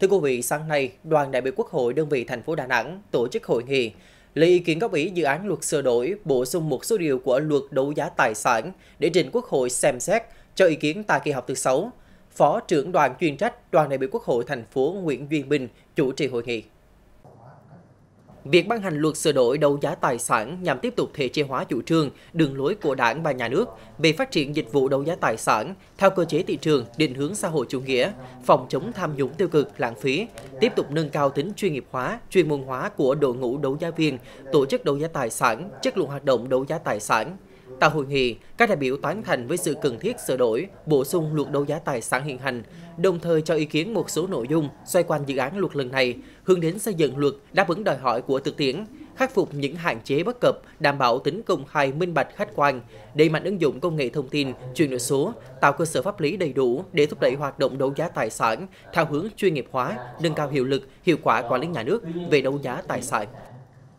Thưa quý vị, sáng nay, đoàn đại biểu Quốc hội đơn vị thành phố Đà Nẵng tổ chức hội nghị lấy ý kiến góp ý dự án luật sửa đổi, bổ sung một số điều của luật đấu giá tài sản để trình Quốc hội xem xét cho ý kiến tại kỳ họp thứ 6. Phó trưởng đoàn chuyên trách Đoàn đại biểu Quốc hội thành phố Nguyễn Duyên Bình chủ trì hội nghị. Việc ban hành luật sửa đổi đấu giá tài sản nhằm tiếp tục thể chế hóa chủ trương, đường lối của Đảng và Nhà nước về phát triển dịch vụ đấu giá tài sản theo cơ chế thị trường, định hướng xã hội chủ nghĩa, phòng chống tham nhũng tiêu cực, lãng phí, tiếp tục nâng cao tính chuyên nghiệp hóa, chuyên môn hóa của đội ngũ đấu giá viên, tổ chức đấu giá tài sản, chất lượng hoạt động đấu giá tài sản, Tại hội nghị, các đại biểu tán thành với sự cần thiết sửa đổi, bổ sung luật đấu giá tài sản hiện hành, đồng thời cho ý kiến một số nội dung xoay quanh dự án luật lần này, hướng đến xây dựng luật đáp ứng đòi hỏi của thực tiễn, khắc phục những hạn chế bất cập, đảm bảo tính công khai minh bạch khách quan, đẩy mạnh ứng dụng công nghệ thông tin, chuyển đổi số, tạo cơ sở pháp lý đầy đủ để thúc đẩy hoạt động đấu giá tài sản theo hướng chuyên nghiệp hóa, nâng cao hiệu lực, hiệu quả quản lý nhà nước về đấu giá tài sản.